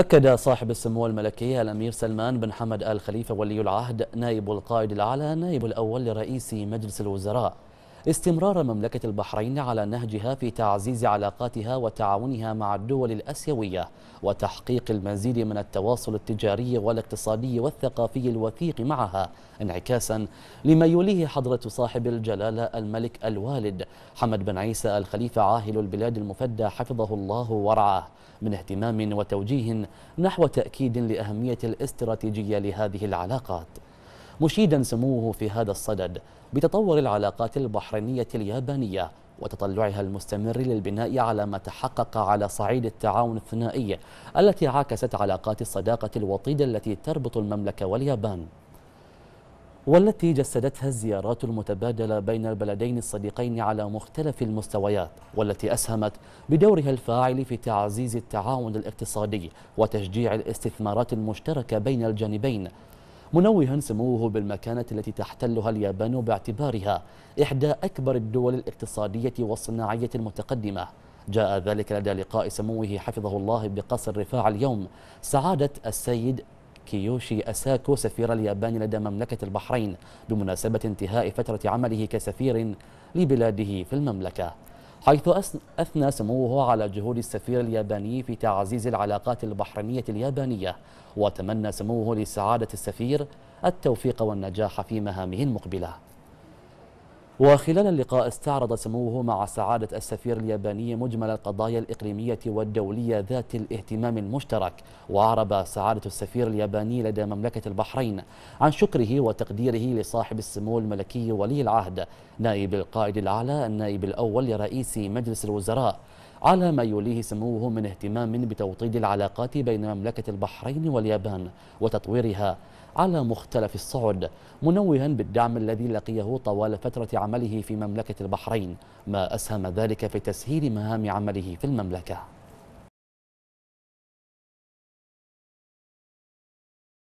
أكد صاحب السمو الملكي الأمير سلمان بن حمد آل خليفة ولي العهد نائب القائد الأعلى نائب الأول لرئيس مجلس الوزراء استمرار مملكة البحرين على نهجها في تعزيز علاقاتها وتعاونها مع الدول الأسيوية وتحقيق المزيد من التواصل التجاري والاقتصادي والثقافي الوثيق معها انعكاسا لما يوليه حضرة صاحب الجلالة الملك الوالد حمد بن عيسى الخليفة عاهل البلاد المفدى حفظه الله ورعاه من اهتمام وتوجيه نحو تأكيد لأهمية الاستراتيجية لهذه العلاقات مشيدا سموه في هذا الصدد بتطور العلاقات البحرينية اليابانية وتطلعها المستمر للبناء على ما تحقق على صعيد التعاون الثنائي التي عكست علاقات الصداقة الوطيدة التي تربط المملكة واليابان والتي جسدتها الزيارات المتبادلة بين البلدين الصديقين على مختلف المستويات والتي أسهمت بدورها الفاعل في تعزيز التعاون الاقتصادي وتشجيع الاستثمارات المشتركة بين الجانبين منوها سموه بالمكانة التي تحتلها اليابان باعتبارها إحدى أكبر الدول الاقتصادية والصناعية المتقدمة جاء ذلك لدى لقاء سموه حفظه الله بقصر رفاع اليوم سعادة السيد كيوشي أساكو سفير اليابان لدى مملكة البحرين بمناسبة انتهاء فترة عمله كسفير لبلاده في المملكة حيث أثنى سموه على جهود السفير الياباني في تعزيز العلاقات البحرينية اليابانية وتمنى سموه لسعادة السفير التوفيق والنجاح في مهامه المقبله وخلال اللقاء استعرض سموه مع سعادة السفير الياباني مجمل القضايا الإقليمية والدولية ذات الاهتمام المشترك وعرب سعادة السفير الياباني لدى مملكة البحرين عن شكره وتقديره لصاحب السمو الملكي ولي العهد نائب القائد الأعلى النائب الأول لرئيس مجلس الوزراء على ما يوليه سموه من اهتمام بتوطيد العلاقات بين مملكة البحرين واليابان وتطويرها على مختلف الصعد منوها بالدعم الذي لقيه طوال فترة عمله في مملكة البحرين ما أسهم ذلك في تسهيل مهام عمله في المملكة